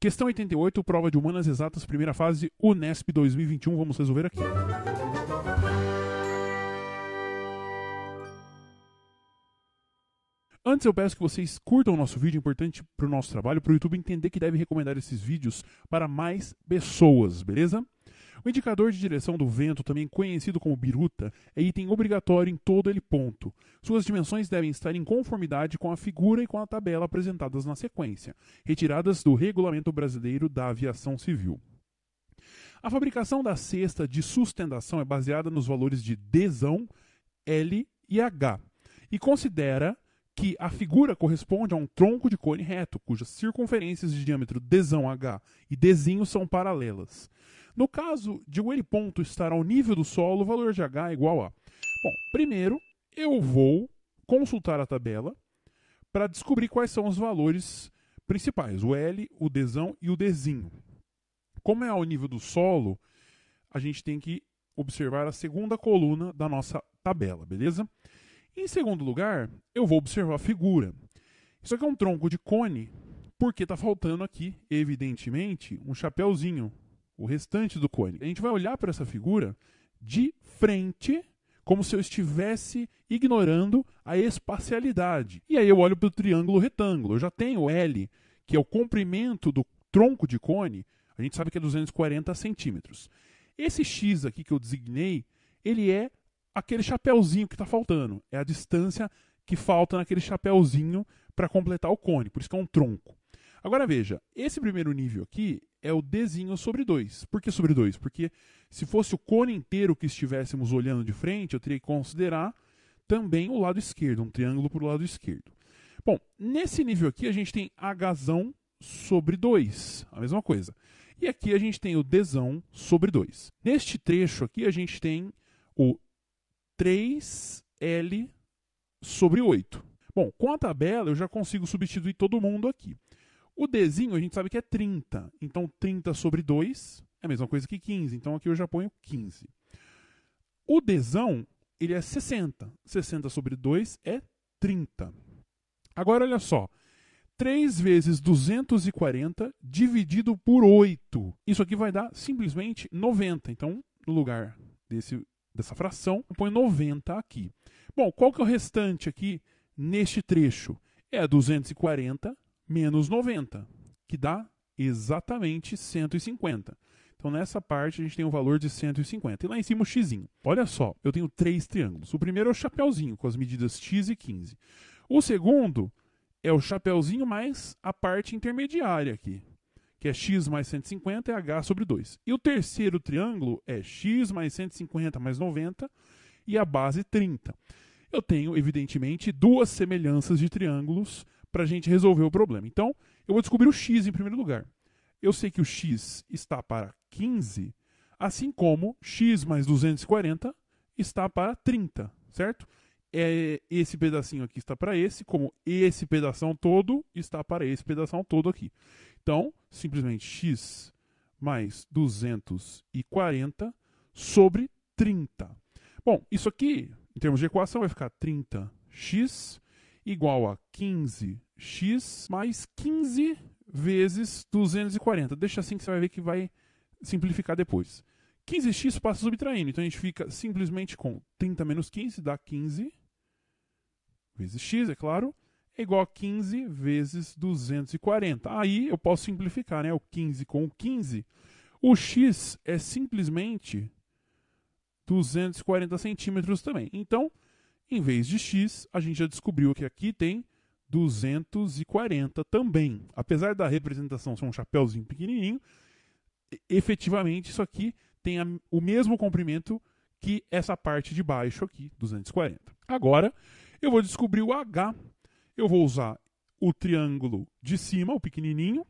Questão 88, prova de humanas exatas, primeira fase, Unesp 2021. Vamos resolver aqui. Antes eu peço que vocês curtam o nosso vídeo, é importante para o nosso trabalho, para o YouTube entender que deve recomendar esses vídeos para mais pessoas, beleza? O indicador de direção do vento, também conhecido como biruta, é item obrigatório em todo ele ponto. Suas dimensões devem estar em conformidade com a figura e com a tabela apresentadas na sequência, retiradas do Regulamento Brasileiro da Aviação Civil. A fabricação da cesta de sustentação é baseada nos valores de desão L e H e considera que a figura corresponde a um tronco de cone reto, cujas circunferências de diâmetro desão H e desinho são paralelas. No caso de o ele ponto estar ao nível do solo, o valor de H é igual a. Bom, primeiro eu vou consultar a tabela para descobrir quais são os valores principais, o L, o desão e o desinho. Como é ao nível do solo, a gente tem que observar a segunda coluna da nossa tabela, beleza? Em segundo lugar, eu vou observar a figura. Isso aqui é um tronco de cone, porque está faltando aqui, evidentemente, um chapéuzinho, o restante do cone. A gente vai olhar para essa figura de frente, como se eu estivesse ignorando a espacialidade. E aí eu olho para o triângulo retângulo. Eu já tenho L, que é o comprimento do tronco de cone, a gente sabe que é 240 centímetros. Esse X aqui que eu designei, ele é aquele chapéuzinho que está faltando. É a distância que falta naquele chapéuzinho para completar o cone, por isso que é um tronco. Agora veja, esse primeiro nível aqui é o Dzinho sobre 2. Por que sobre 2? Porque se fosse o cone inteiro que estivéssemos olhando de frente, eu teria que considerar também o lado esquerdo, um triângulo para o lado esquerdo. Bom, nesse nível aqui a gente tem H sobre 2, a mesma coisa. E aqui a gente tem o D sobre 2. Neste trecho aqui a gente tem o 3L sobre 8. Bom, com a tabela eu já consigo substituir todo mundo aqui. O Dzinho a gente sabe que é 30. Então 30 sobre 2 é a mesma coisa que 15. Então aqui eu já ponho 15. O Dzão, ele é 60. 60 sobre 2 é 30. Agora olha só. 3 vezes 240 dividido por 8. Isso aqui vai dar simplesmente 90. Então, no lugar desse, dessa fração, eu ponho 90 aqui. Bom, qual que é o restante aqui neste trecho? É 240 menos 90, que dá exatamente 150. Então, nessa parte, a gente tem um valor de 150. E lá em cima, o x. Olha só, eu tenho três triângulos. O primeiro é o chapéuzinho, com as medidas x e 15. O segundo é o chapéuzinho mais a parte intermediária aqui, que é x mais 150 é h sobre 2. E o terceiro triângulo é x mais 150 mais 90 e a base 30. Eu tenho, evidentemente, duas semelhanças de triângulos para a gente resolver o problema. Então, eu vou descobrir o x em primeiro lugar. Eu sei que o x está para 15, assim como x mais 240 está para 30, certo? É, esse pedacinho aqui está para esse, como esse pedação todo está para esse pedação todo aqui. Então, simplesmente x mais 240 sobre 30. Bom, isso aqui, em termos de equação, vai ficar 30x igual a 15x mais 15 vezes 240. Deixa assim que você vai ver que vai simplificar depois. 15x passa subtraindo, então a gente fica simplesmente com 30 menos 15 dá 15 vezes x, é claro, é igual a 15 vezes 240. Aí eu posso simplificar, né? O 15 com o 15. O x é simplesmente 240 centímetros também. Então, em vez de x, a gente já descobriu que aqui tem 240 também. Apesar da representação ser um chapéuzinho pequenininho, efetivamente isso aqui tem a, o mesmo comprimento que essa parte de baixo aqui, 240. Agora, eu vou descobrir o h. Eu vou usar o triângulo de cima, o pequenininho,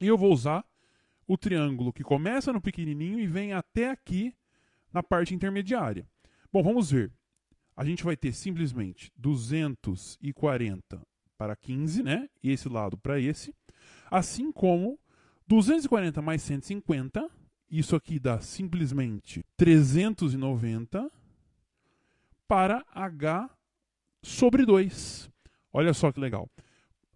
e eu vou usar o triângulo que começa no pequenininho e vem até aqui na parte intermediária. Bom, vamos ver a gente vai ter simplesmente 240 para 15, né? Esse lado para esse. Assim como 240 mais 150, isso aqui dá simplesmente 390 para H sobre 2. Olha só que legal.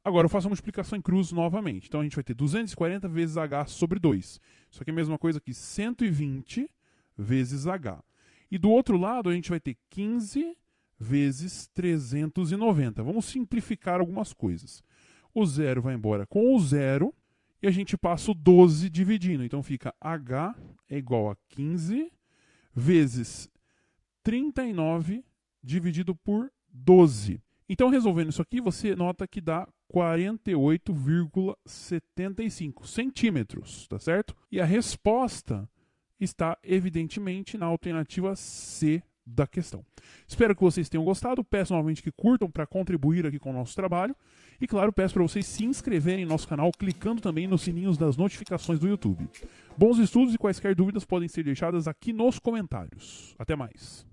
Agora eu faço uma multiplicação em cruz novamente. Então a gente vai ter 240 vezes H sobre 2. Isso aqui é a mesma coisa que 120 vezes H. E do outro lado, a gente vai ter 15 vezes 390. Vamos simplificar algumas coisas. O zero vai embora com o zero e a gente passa o 12 dividindo. Então fica H é igual a 15 vezes 39 dividido por 12. Então, resolvendo isso aqui, você nota que dá 48,75 centímetros, tá certo? E a resposta está evidentemente na alternativa C da questão. Espero que vocês tenham gostado. Peço novamente que curtam para contribuir aqui com o nosso trabalho. E claro, peço para vocês se inscreverem em nosso canal, clicando também nos sininhos das notificações do YouTube. Bons estudos e quaisquer dúvidas podem ser deixadas aqui nos comentários. Até mais.